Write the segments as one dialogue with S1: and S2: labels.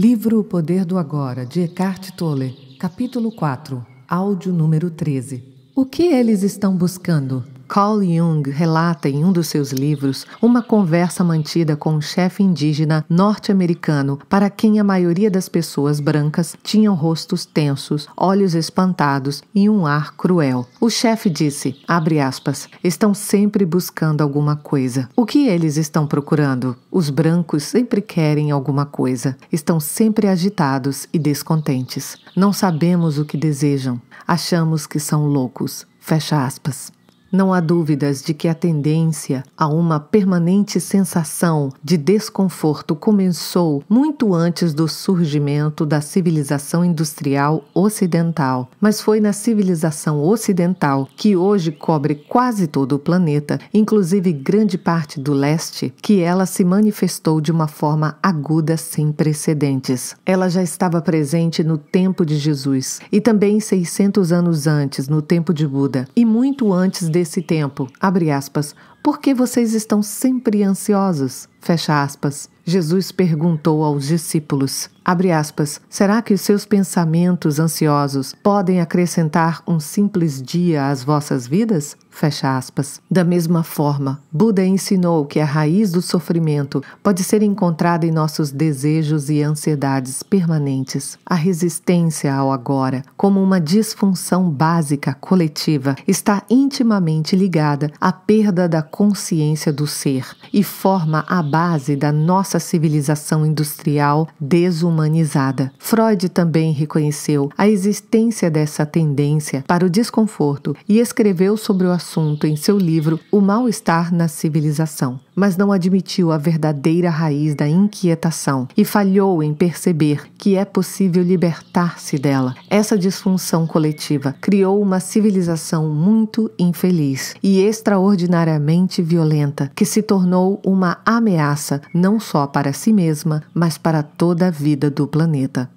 S1: Livro O Poder do Agora, de Eckhart Tolle, capítulo 4, áudio número 13. O que eles estão buscando? Carl Jung relata em um dos seus livros uma conversa mantida com um chefe indígena norte-americano para quem a maioria das pessoas brancas tinham rostos tensos, olhos espantados e um ar cruel. O chefe disse, aspas, estão sempre buscando alguma coisa. O que eles estão procurando? Os brancos sempre querem alguma coisa. Estão sempre agitados e descontentes. Não sabemos o que desejam. Achamos que são loucos. Fecha aspas. Não há dúvidas de que a tendência a uma permanente sensação de desconforto começou muito antes do surgimento da civilização industrial ocidental, mas foi na civilização ocidental, que hoje cobre quase todo o planeta, inclusive grande parte do leste, que ela se manifestou de uma forma aguda sem precedentes. Ela já estava presente no tempo de Jesus e também 600 anos antes, no tempo de Buda, e muito antes de desse tempo, abre aspas, por que vocês estão sempre ansiosos? Fecha aspas. Jesus perguntou aos discípulos, aspas, será que os seus pensamentos ansiosos podem acrescentar um simples dia às vossas vidas? Fecha aspas. Da mesma forma, Buda ensinou que a raiz do sofrimento pode ser encontrada em nossos desejos e ansiedades permanentes. A resistência ao agora, como uma disfunção básica coletiva, está intimamente ligada à perda da consciência do ser e forma a base da nossa civilização industrial desumanizada. Freud também reconheceu a existência dessa tendência para o desconforto e escreveu sobre o assunto em seu livro O Mal-Estar na Civilização mas não admitiu a verdadeira raiz da inquietação e falhou em perceber que é possível libertar-se dela. Essa disfunção coletiva criou uma civilização muito infeliz e extraordinariamente violenta, que se tornou uma ameaça não só para si mesma, mas para toda a vida do planeta.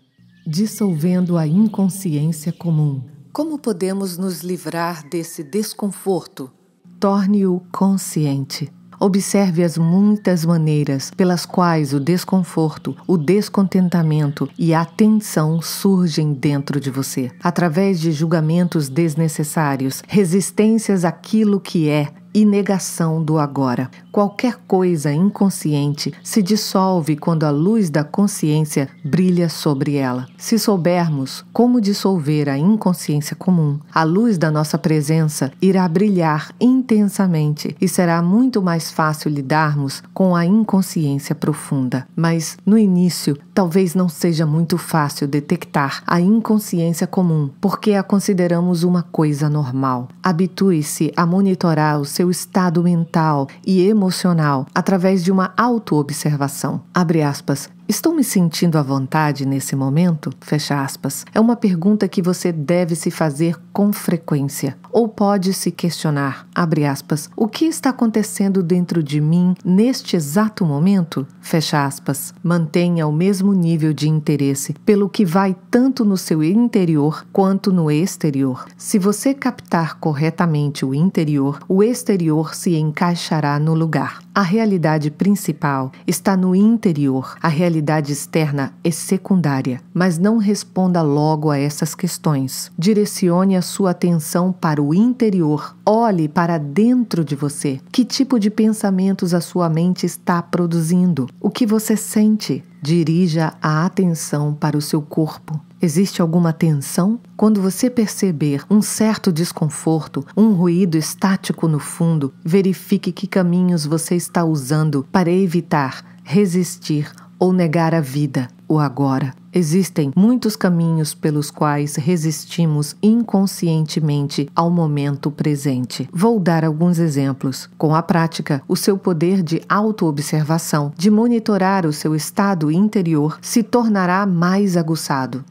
S1: Dissolvendo a inconsciência comum. Como podemos nos livrar desse desconforto? Torne-o consciente. Observe as muitas maneiras pelas quais o desconforto, o descontentamento e a tensão surgem dentro de você, através de julgamentos desnecessários, resistências àquilo que é, e negação do agora. Qualquer coisa inconsciente se dissolve quando a luz da consciência brilha sobre ela. Se soubermos como dissolver a inconsciência comum, a luz da nossa presença irá brilhar intensamente e será muito mais fácil lidarmos com a inconsciência profunda. Mas, no início, talvez não seja muito fácil detectar a inconsciência comum, porque a consideramos uma coisa normal. Habitue-se a monitorar o seu seu estado mental e emocional através de uma autoobservação. Abre aspas. Estou me sentindo à vontade nesse momento? Fecha aspas. É uma pergunta que você deve se fazer com frequência. Ou pode se questionar, abre aspas, o que está acontecendo dentro de mim neste exato momento? Fecha aspas. Mantenha o mesmo nível de interesse pelo que vai tanto no seu interior quanto no exterior. Se você captar corretamente o interior, o exterior se encaixará no lugar. A realidade principal está no interior, a realidade externa é secundária, mas não responda logo a essas questões. Direcione a sua atenção para o interior, olhe para dentro de você. Que tipo de pensamentos a sua mente está produzindo? O que você sente? Dirija a atenção para o seu corpo Existe alguma tensão? Quando você perceber um certo desconforto, um ruído estático no fundo, verifique que caminhos você está usando para evitar, resistir ou negar a vida, o agora. Existem muitos caminhos pelos quais resistimos inconscientemente ao momento presente. Vou dar alguns exemplos. Com a prática, o seu poder de autoobservação, de monitorar o seu estado interior, se tornará mais aguçado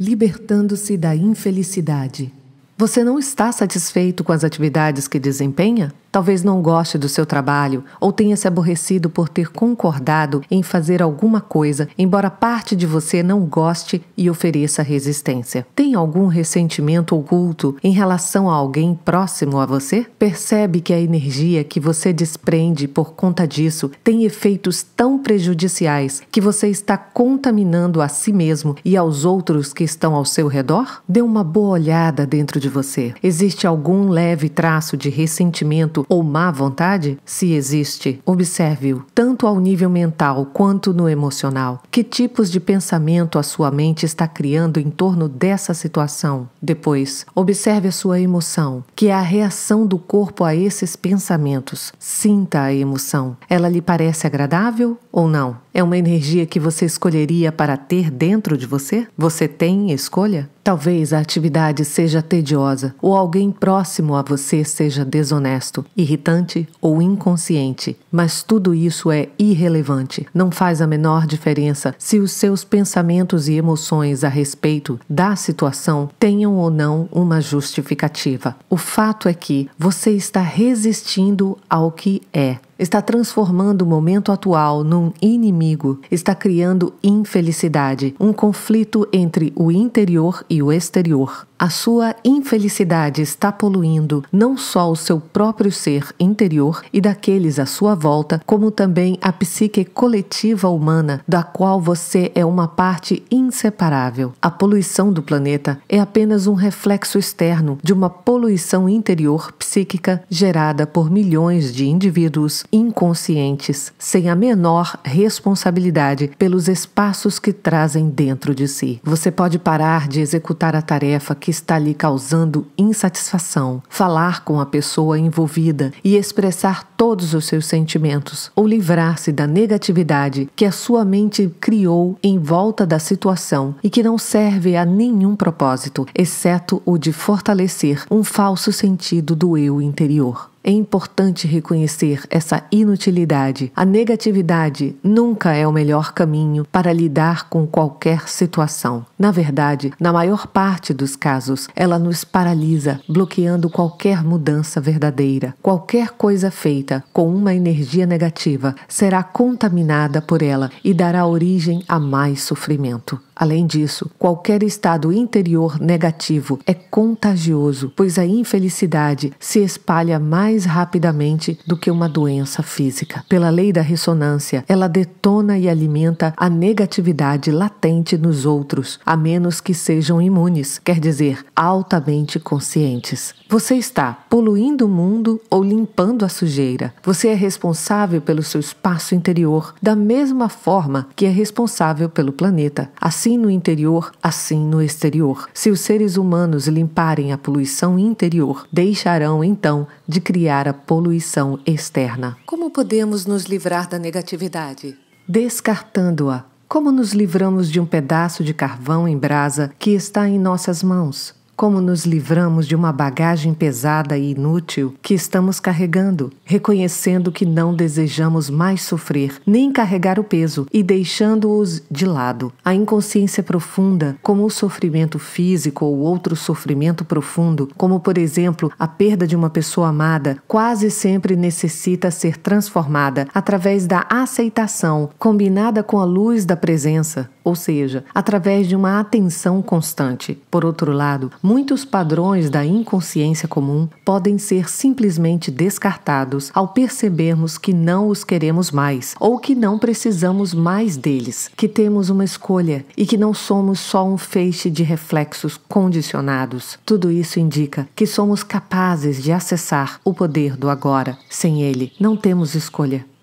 S1: libertando-se da infelicidade. Você não está satisfeito com as atividades que desempenha? Talvez não goste do seu trabalho ou tenha se aborrecido por ter concordado em fazer alguma coisa, embora parte de você não goste e ofereça resistência. Tem algum ressentimento oculto em relação a alguém próximo a você? Percebe que a energia que você desprende por conta disso tem efeitos tão prejudiciais que você está contaminando a si mesmo e aos outros que estão ao seu redor? Dê uma boa olhada dentro de você? Existe algum leve traço de ressentimento ou má vontade? Se existe, observe-o, tanto ao nível mental quanto no emocional. Que tipos de pensamento a sua mente está criando em torno dessa situação? Depois, observe a sua emoção, que é a reação do corpo a esses pensamentos. Sinta a emoção. Ela lhe parece agradável ou não? É uma energia que você escolheria para ter dentro de você? Você tem escolha? Talvez a atividade seja tediosa ou alguém próximo a você seja desonesto, irritante ou inconsciente, mas tudo isso é irrelevante. Não faz a menor diferença se os seus pensamentos e emoções a respeito da situação tenham ou não uma justificativa. O fato é que você está resistindo ao que é está transformando o momento atual num inimigo, está criando infelicidade, um conflito entre o interior e o exterior. A sua infelicidade está poluindo não só o seu próprio ser interior e daqueles à sua volta, como também a psique coletiva humana, da qual você é uma parte inseparável. A poluição do planeta é apenas um reflexo externo de uma poluição interior psíquica gerada por milhões de indivíduos inconscientes, sem a menor responsabilidade pelos espaços que trazem dentro de si. Você pode parar de executar a tarefa que está lhe causando insatisfação, falar com a pessoa envolvida e expressar todos os seus sentimentos, ou livrar-se da negatividade que a sua mente criou em volta da situação e que não serve a nenhum propósito, exceto o de fortalecer um falso sentido do eu interior. É importante reconhecer essa inutilidade. A negatividade nunca é o melhor caminho para lidar com qualquer situação. Na verdade, na maior parte dos casos, ela nos paralisa, bloqueando qualquer mudança verdadeira. Qualquer coisa feita com uma energia negativa será contaminada por ela e dará origem a mais sofrimento. Além disso, qualquer estado interior negativo é contagioso, pois a infelicidade se espalha mais mais rapidamente do que uma doença física. Pela lei da ressonância, ela detona e alimenta a negatividade latente nos outros, a menos que sejam imunes, quer dizer, altamente conscientes. Você está poluindo o mundo ou limpando a sujeira. Você é responsável pelo seu espaço interior, da mesma forma que é responsável pelo planeta. Assim no interior, assim no exterior. Se os seres humanos limparem a poluição interior, deixarão então de criar aliviar a poluição externa. Como podemos nos livrar da negatividade? Descartando-a. Como nos livramos de um pedaço de carvão em brasa que está em nossas mãos? Como nos livramos de uma bagagem pesada e inútil que estamos carregando, reconhecendo que não desejamos mais sofrer nem carregar o peso e deixando-os de lado. A inconsciência profunda, como o sofrimento físico ou outro sofrimento profundo, como por exemplo a perda de uma pessoa amada, quase sempre necessita ser transformada através da aceitação combinada com a luz da presença ou seja, através de uma atenção constante. Por outro lado, muitos padrões da inconsciência comum podem ser simplesmente descartados ao percebermos que não os queremos mais ou que não precisamos mais deles, que temos uma escolha e que não somos só um feixe de reflexos condicionados. Tudo isso indica que somos capazes de acessar o poder do agora. Sem ele, não temos escolha.